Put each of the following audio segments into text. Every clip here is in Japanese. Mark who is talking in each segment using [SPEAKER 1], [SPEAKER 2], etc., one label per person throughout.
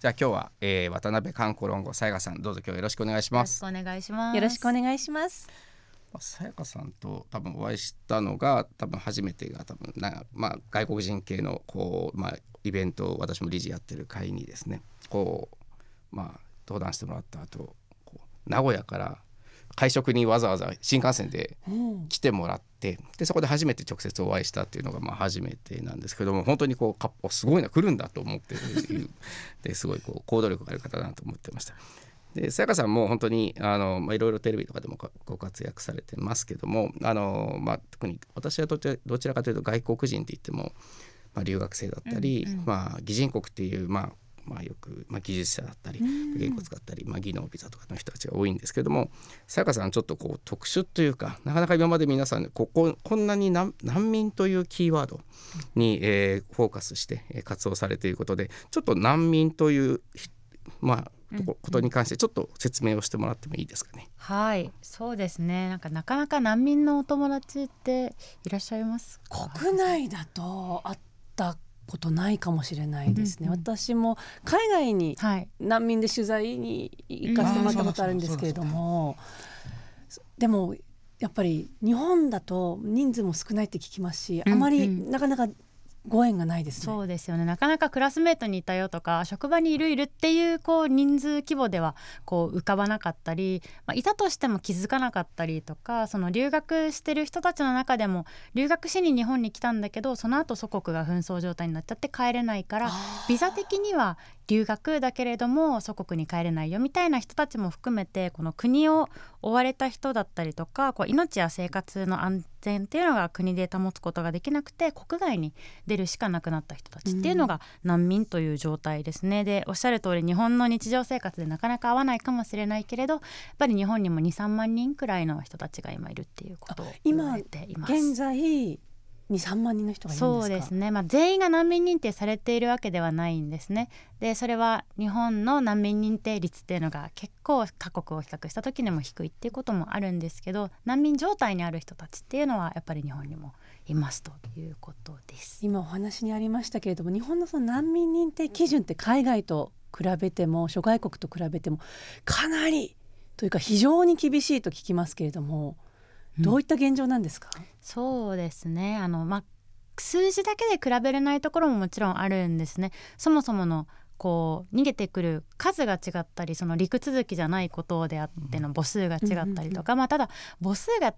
[SPEAKER 1] じゃあ今日は、えー、渡辺韓コ論語さやかさんどうぞ今日よろしくお願いします。よ
[SPEAKER 2] ろしくお願いします。よろしくお願いします。さやかさん
[SPEAKER 1] と多分お会いしたのが多分初めてが多分なまあ外国人系のこうまあイベントを私も理事やってる会にですねこうまあ登壇してもらった後こう名古屋から会食にわざわざ新幹線で来てもらっってでそこで初めて直接お会いしたっていうのがまあ初めてなんですけども本当にこうかっすごいな来るんだと思ってですごいこう行動力がある方だなと思ってました。でさやかさんも本当にあの、まあ、いろいろテレビとかでもご活躍されてますけどもあの、まあ、特に私はどちらかというと外国人って言っても、まあ、留学生だったり、うんうん、まあ、擬人国っていう、まあ、まあ、よく、まあ、技術者だったり言語を使ったり、まあ、技能ビザとかの人たちが多いんですけどもさやかさんちょっとこう特殊というかなかなか今まで皆さんこここんなに難難民というキーワードに、えー、フォーカスして活動されていうことでちょっと難民というまあとことに関してちょっと説明をしてもらってもいいですかね。
[SPEAKER 2] はいそうですねなんかなかなか難民のお友達っ
[SPEAKER 3] ていらっしゃいます国内だとあったことないかもしれないですね、うんうん、私も海外に難民で取材に行かせてもらったことあるんですけれども、でもやっぱり日本だと人数も少ないって聞きますし、あまりなかなかご縁がないですねそうですよねなかなか
[SPEAKER 2] クラスメートにいたよとか職場にいるいるっていうこう人数規模ではこう浮かばなかったり、まあ、いたとしても気づかなかったりとかその留学してる人たちの中でも留学しに日本に来たんだけどその後祖国が紛争状態になっちゃって帰れないからビザ的には留学だけれども祖国に帰れないよみたいな人たちも含めてこの国を追われた人だったりとかこう命や生活の安全っていうのが国で保つことができなくて国外に出るしかなくなった人たちっていうのが難民という状態ですね。うん、でおっしゃる通り日本の日常生活でなかなか合わないかもしれないけれどやっぱり日本にも23万人くらいの人たちが今いるっていうことを言われています。現在23万人の人がいるんですそうですね、まあ、全員が難民認定されているわけではないんですねでそれは日本の難民認定率っていうのが結構各国を比較した時にも低いっていうこともあるんですけど難民状態にある人たちっていうのはやっぱり日本にもいますということ
[SPEAKER 3] です今お話にありましたけれども日本のその難民認定基準って海外と比べても諸外国と比べてもかなりというか非常に厳しいと聞きますけれどもどういった現状なんですか、うん、
[SPEAKER 2] そうですねあの、ま、数字だけで比べれないところももちろんあるんですね。そもそものこう逃げてくる数が違ったりその陸続きじゃないことであっての母数が違ったりとか、まあ、ただ母数が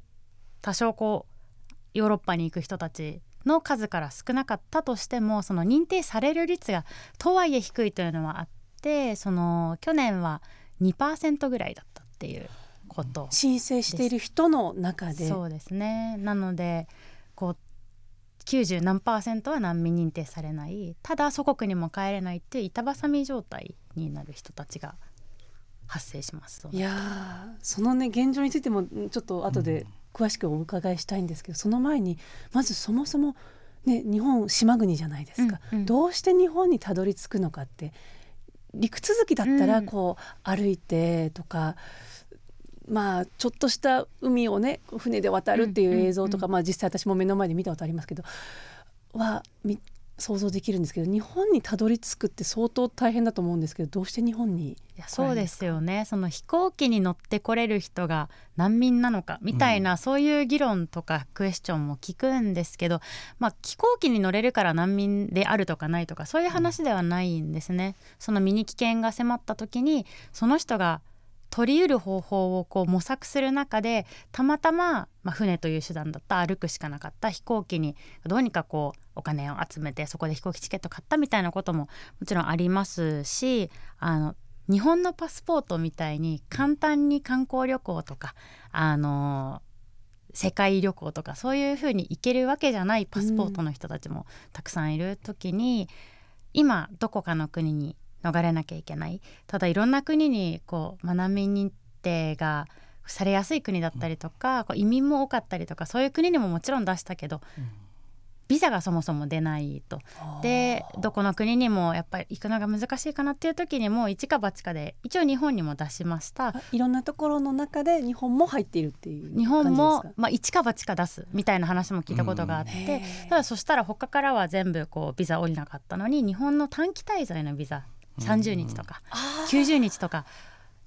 [SPEAKER 2] 多少こうヨーロッパに行く人たちの数から少なかったとしてもその認定される率がとはいえ低いというのはあってその去年は2%ぐらいだったっていうこと、申請している人の中でそうですねなのでこう90何パーセントは難民認定されないただ祖国にも帰れないっていう板挟み状態になる人たちが発生しますい
[SPEAKER 3] やそのね現状についてもちょっと後で詳しくお伺いしたいんですけど、うん、その前にまずそもそも、ね、日本島国じゃないですか、うんうん、どうして日本にたどり着くのかって陸続きだったらこう、歩いてとかまあ、ちょっとした海をね船で渡るっていう映像とか、まあ、実際私も目の前で見たことありますけどは想像できるんですけど日本にたどり着くって相当大変だと思うんですけどどうして日本にそうですよねその飛行
[SPEAKER 2] 機に乗ってこれる人が難民なのかみたいな、うん、そういう議論とかクエスチョンも聞くんですけど、まあ、飛行機に乗れるから難民であるとかないとかそういう話ではないんですね。うん、その身に危険が迫った時にその人が取り得る方法をこう模索する中でたまたま、まあ、船という手段だった歩くしかなかった飛行機にどうにかこうお金を集めてそこで飛行機チケット買ったみたいなことももちろんありますしあの日本のパスポートみたいに簡単に観光旅行とかあの世界旅行とかそういうふうに行けるわけじゃないパスポートの人たちもたくさんいる時に、今どこかの国に逃れなきゃいけないただいろんな国にこう学び認定がされやすい国だったりとか、こう移民も多かったりとかそういう国にももちろん出したけど、うん、ビザがそもそも出ないとでどこの国にもやっぱり行くのが難しいかなっていう時にも一か八かで一応日本にも出しました
[SPEAKER 3] いろんなところの中で日本も入っているっていう日本も、
[SPEAKER 2] まあ、一か八か出すみたいな話も聞いたことがあって、うん、ただそしたら他からは全部こうビザ降りなかったのに日本の短期滞在のビザ30日とか、うん、90日とか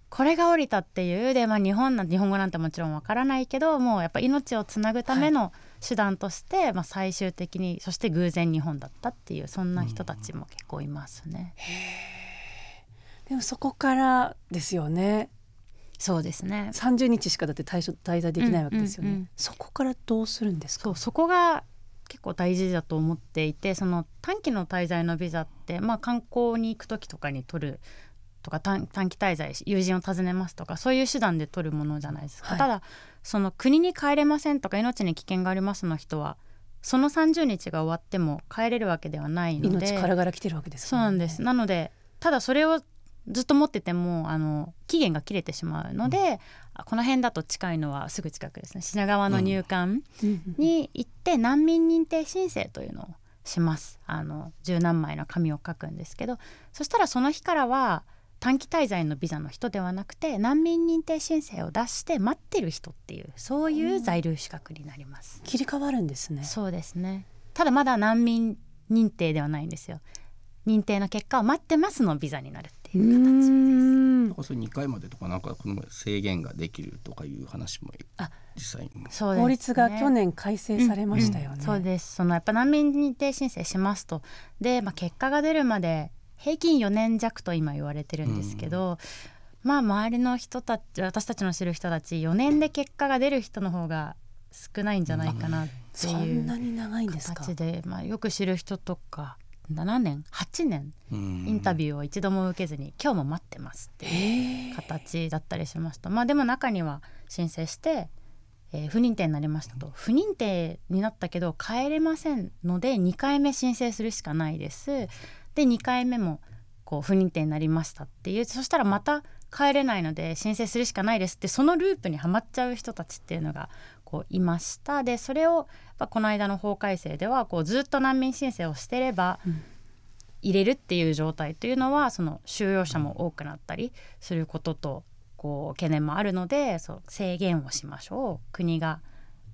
[SPEAKER 2] これが降りたっていうで、まあ、日本な日本語なんてもちろんわからないけどもうやっぱ命をつなぐための手段として、はい、まあ、最終的にそして偶然日本だったっていうそんな人たちも結構いま
[SPEAKER 3] すね。うん、でもそこからですよね。そうですね。30日しかだって滞在できないわけですよね。うんうんうん、そこからどうするんです
[SPEAKER 2] か。そこが結構大事だと思っていてその短期の滞在のビザって、まあ、観光に行く時とかに取るとか短期滞在友人を訪ねますとかそういう手段で取るものじゃないですか、はい、ただその国に帰れませんとか命に危険がありますの人はその30日が終わっても帰れるわけではないので命からがら来てるわけです、ね、そうなんですなのでただそれをずっと持っててもあの期限が切れてしまうので、うん、この辺だと近いのはすぐ近くですね品川の入管に行っって難民認定申請というのをしますあの十何枚の紙を書くんですけどそしたらその日からは短期滞在のビザの人ではなくて難民認定申請を出して待ってる人っていうそういう在留資格になります、うん、切り替わるんですねそうですねただまだ難民認定ではないんですよ認定の結果を待ってますのビザになる
[SPEAKER 1] いう形です。だからそれ2回までとかなんかこの制限ができるとかいう話も実際にね、
[SPEAKER 2] 法律が去年改正されましたよね。うんうん、そうですそのやっぱ難民認定申請しますとで、まあ、結果が出るまで平均4年弱と今言われてるんですけど、うん、まあ周りの人たち私たちの知る人たち4年で結果が出る人の方が少ないんじゃないかなっていう形で、まあ、よく知る人とか7年8年インタビューを一度も受けずに今日も待ってますっていう形だったりしました、まあ、でも中には申請して、えー、不認定になりましたと不認定になったけど帰れませんので2回目申請するしかないですで2回目もこう不認定になりましたっていうそしたらまた帰れないので申請するしかないですってそのループにはまっちゃう人たちっていうのがこういましたでそれをこの間の法改正ではこうずっと難民申請をしてれば、入れるっていう状態というのはその収容者も多くなったりすることとこう懸念もあるのでそう制限をしましょう国が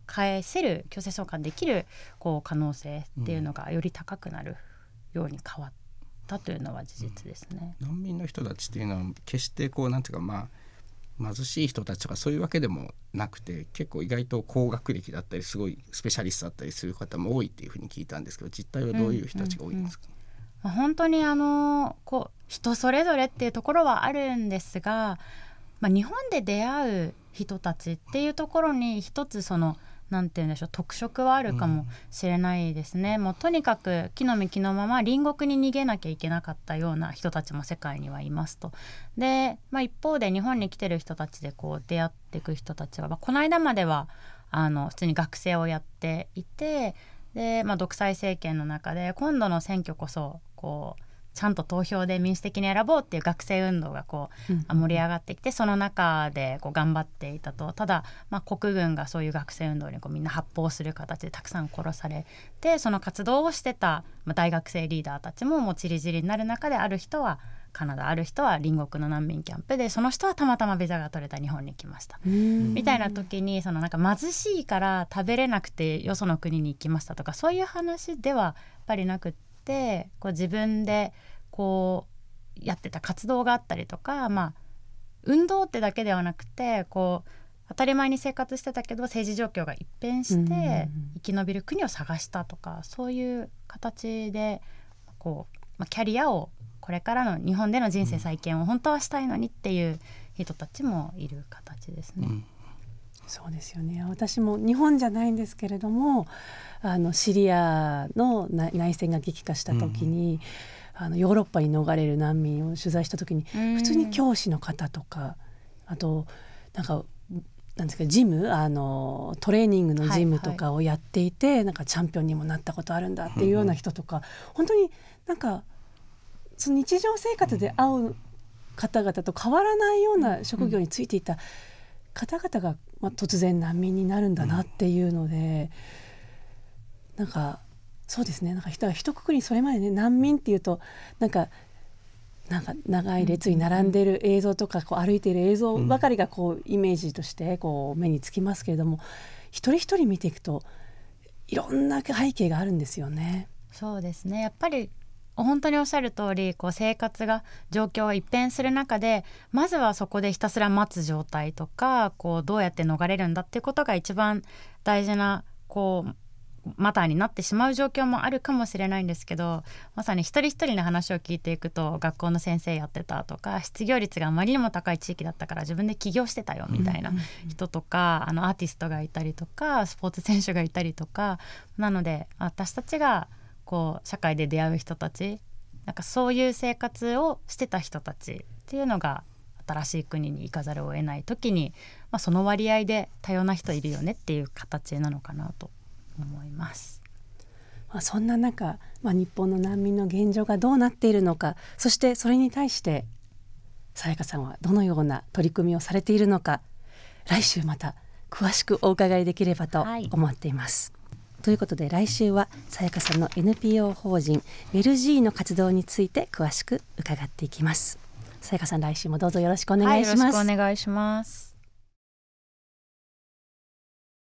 [SPEAKER 2] 返せる強制送還できるこう可能性っていうのがより高くなるように変わったというのは事実ですね。
[SPEAKER 1] うん、難民の人たちっていうのは決してこうなんていうかまあ貧しい人たちとかそういうわけでもなくて結構意外と高学歴だったりすごいスペシャリストだったりする方も多いっていうふうに聞いたんですけど実態はどういう人たちが多いんですか、
[SPEAKER 2] うんうん、本当にあのこう人それぞれっていうところはあるんですが、まあ、日本で出会う人たちっていうところに一つそのなんて言うんでしょう特色はあるかもしれないですね、うん、もうとにかく木の幹のまま隣国に逃げなきゃいけなかったような人たちも世界にはいますと。で、まあ、一方で日本に来てる人たちでこう出会っていく人たちは、まあ、この間まではあの普通に学生をやっていてで、まあ、独裁政権の中で今度の選挙こそこうちゃんと投票で民主的に選ぼうっていう学生運動がこう、盛り上がってきてその中でこう頑張っていたとただ、まあ、国軍がそういう学生運動にこうみんな発砲する形でたくさん殺されてその活動をしてた、まあ、大学生リーダーたちももうちりぢりになる中である人はカナダある人は隣国の難民キャンプでその人はたまたまビザが取れた日本に来ましたみたいな時にそのなんか貧しいから食べれなくてよその国に行きましたとかそういう話ではやっぱりなくって。てこう自分でこうやってた活動があったりとか、まあ、運動ってだけではなくてこう当たり前に生活してたけど政治状況が一変して生き延びる国を探したとかそういう形でこう、まあ、キャリアをこれからの日本での人生再建を本当はしたいのにっていう人たちもい
[SPEAKER 3] る形ですね。うんそうですよね私も日本じゃないんですけれどもあのシリアの内戦が激化した時に、うん、あのヨーロッパに逃れる難民を取材した時に、うん、普通に教師の方とかあとなんかなんですかジムあのトレーニングのジムとかをやっていて、はいはい、なんかチャンピオンにもなったことあるんだっていうような人とか、うん、本当になんかその日常生活で会う方々と変わらないような職業についていた。うん方々が、まあ、突然難民になるんだなっていうので、うん、なんかそうですねなんか人は一括りそれまでね難民っていうとなんかなんか長い列に並んでる映像とかこう歩いている映像ばかりがこうイメージとしてこう目につきますけれども一人一人見ていくといろんな背景があるんですよね。そうですねやっぱり本当におっしゃる通
[SPEAKER 2] りこり生活が状況が一変する中でまずはそこでひたすら待つ状態とかこうどうやって逃れるんだっていうことが一番大事なこうマターになってしまう状況もあるかもしれないんですけどまさに一人一人の話を聞いていくと学校の先生やってたとか失業率があまりにも高い地域だったから自分で起業してたよみたいな人とか、あのアーティストがいたりとかスポーツ選手がいたりとかなので私たちがこう社会で出会う人たちなんかそういう生活をしてた人たちっていうのが新しい国に行かざるを得ない時に、まあ、その割合で多様な人いるよねっていう形なのかなと思
[SPEAKER 3] います。まあ、そんな中、まあ、日本の難民の現状がどうなっているのかそしてそれに対してさやかさんはどのような取り組みをされているのか来週また詳しくお伺いできればと思っています。はいということで来週はさやかさんの NPO 法人ウェルジーの活動について詳しく伺っていきますさやかさん来週もどうぞよろしくお願いします、はい、よろし
[SPEAKER 2] くお願いします